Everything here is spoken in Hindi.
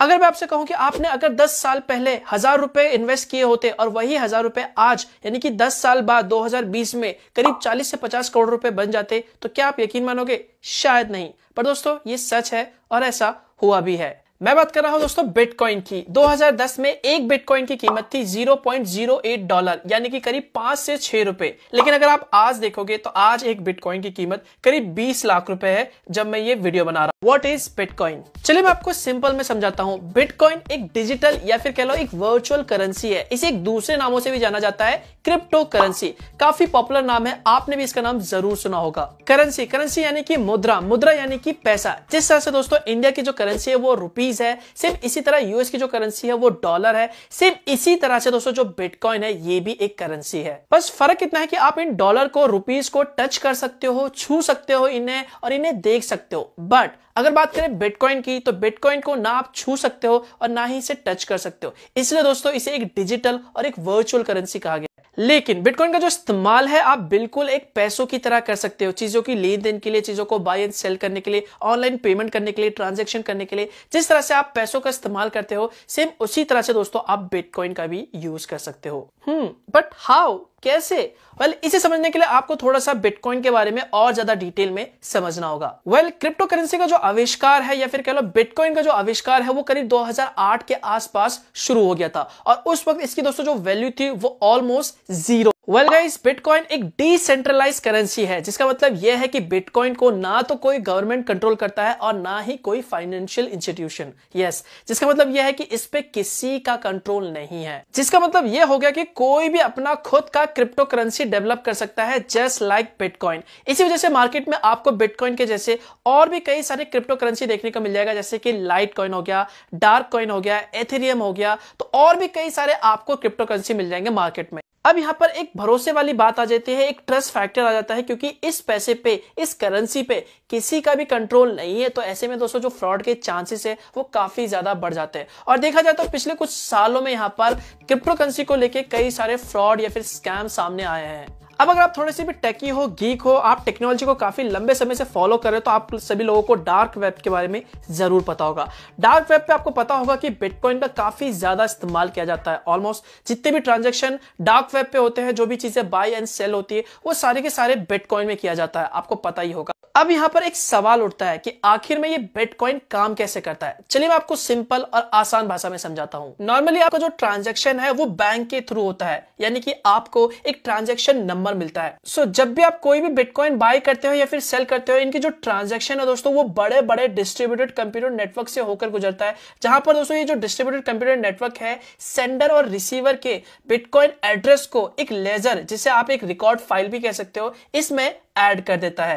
अगर मैं आपसे कहूं कि आपने अगर 10 साल पहले हजार रुपए इन्वेस्ट किए होते और वही हजार रुपए आज यानी कि 10 साल बाद 2020 में करीब 40 से 50 करोड़ रुपए बन जाते तो क्या आप यकीन मानोगे शायद नहीं पर दोस्तों ये सच है और ऐसा हुआ भी है मैं बात कर रहा हूं दोस्तों बिटकॉइन की 2010 में एक बिटकॉइन की कीमत थी 0.08 डॉलर यानी कि करीब पांच से छह रुपए लेकिन अगर आप आज देखोगे तो आज एक बिटकॉइन की कीमत करीब 20 लाख रुपए है जब मैं ये वीडियो बना रहा हूं व्हाट इज बिटकॉइन चलिए मैं आपको सिंपल में समझाता हूँ बिटकॉइन एक डिजिटल या फिर कह लो एक वर्चुअल करेंसी है इसे एक दूसरे नामों से भी जाना जाता है क्रिप्टो करेंसी काफी पॉपुलर नाम है आपने भी इसका नाम जरूर सुना होगा करेंसी करेंसी यानी कि मुद्रा मुद्रा यानी कि पैसा जिस तरह से दोस्तों इंडिया की जो करेंसी है वो रुपी रुपीज है सेम इसी तरह यूएस की जो करेंसी है वो डॉलर है सेम इसी तरह से दोस्तों जो बिटकॉइन है ये भी एक करेंसी है बस फर्क इतना है कि आप इन डॉलर को रुपीज को टच कर सकते हो छू सकते हो इन्हें और इन्हें देख सकते हो बट अगर बात करें बिटकॉइन की तो बिटकॉइन को ना आप छू सकते हो और ना ही इसे टच कर सकते हो इसलिए दोस्तों इसे एक डिजिटल और एक वर्चुअल करेंसी कहा गया लेकिन बिटकॉइन का जो इस्तेमाल है आप बिल्कुल एक पैसों की तरह कर सकते हो चीजों की लेन देन के लिए चीजों को बाय एंड सेल करने के लिए ऑनलाइन पेमेंट करने के लिए ट्रांजेक्शन करने के लिए जिस तरह से आप पैसों का इस्तेमाल करते हो सेम उसी तरह से दोस्तों आप बिटकॉइन का भी यूज कर सकते हो हम्म बट हाउ कैसे वेल well, इसे समझने के लिए आपको थोड़ा सा बिटकॉइन के बारे में और ज्यादा डिटेल में समझना होगा वेल क्रिप्टो करेंसी का जो आविष्कार है या फिर कह लो बिटकॉइन का जो आविष्कार है वो करीब 2008 के आसपास शुरू हो गया था और उस वक्त इसकी दोस्तों जो वैल्यू थी वो almost zero well guys bitcoin एक डिसेंट्रलाइज करेंसी है जिसका मतलब यह है कि बिटकॉइन को ना तो कोई गवर्नमेंट कंट्रोल करता है और ना ही कोई फाइनेंशियल इंस्टीट्यूशन यस जिसका मतलब यह है कि इस पे किसी का कंट्रोल नहीं है जिसका मतलब यह हो गया कि कोई भी अपना खुद का क्रिप्टो करेंसी डेवलप कर सकता है जस्ट लाइक बिटकॉइन इसी वजह से मार्केट में आपको बिटकॉइन के जैसे और भी कई सारे क्रिप्टो करेंसी देखने को मिल जाएगा जैसे कि लाइट कॉइन हो गया डार्क कॉइन हो गया एथेरियम हो गया तो और भी कई सारे आपको क्रिप्टो करेंसी मिल जाएंगे मार्केट में अब यहाँ पर एक भरोसे वाली बात आ जाती है एक ट्रस्ट फैक्टर आ जाता है क्योंकि इस पैसे पे इस करेंसी पे किसी का भी कंट्रोल नहीं है तो ऐसे में दोस्तों जो फ्रॉड के चांसेस है वो काफी ज्यादा बढ़ जाते हैं और देखा जाए तो पिछले कुछ सालों में यहाँ पर क्रिप्टो करेंसी को लेकर कई सारे फ्रॉड या फिर स्कैम सामने आए हैं अब अगर आप थोड़े से भी टेकी हो गीक हो आप टेक्नोलॉजी को काफी लंबे समय से फॉलो कर रहे हो तो आप सभी लोगों को डार्क वेब के बारे में जरूर पता होगा डार्क वेब पे आपको पता होगा कि बिटकॉइन का काफी ज्यादा इस्तेमाल किया जाता है ऑलमोस्ट जितने भी ट्रांजेक्शन डार्क वेब पे होते हैं जो भी चीजें बाय एंड सेल होती है वो सारे के सारे बिटकॉइन में किया जाता है आपको पता ही होगा अब यहां पर एक सवाल उठता है कि आखिर में ये बिटकॉइन काम कैसे करता है चलिए मैं आपको सिंपल और आसान भाषा में समझाता हूं नॉर्मली आपका जो ट्रांजेक्शन है वो बैंक के थ्रू होता है यानी कि आपको एक ट्रांजेक्शन नंबर मिलता है सो so, जब भी आप कोई भी बिटकॉइन बाय करते हो या फिर सेल करते हो इनकी जो ट्रांजेक्शन है दोस्तों वो बड़े बड़े डिस्ट्रीब्यूटेड कंप्यूटर नेटवर्क से होकर गुजरता है जहां पर दोस्तों ये जो डिस्ट्रीब्यूटेड कंप्यूटर नेटवर्क है सेंडर और रिसीवर के बिटकॉइन एड्रेस को एक लेजर जिसे आप एक रिकॉर्ड फाइल भी कह सकते हो इसमें एड कर देता है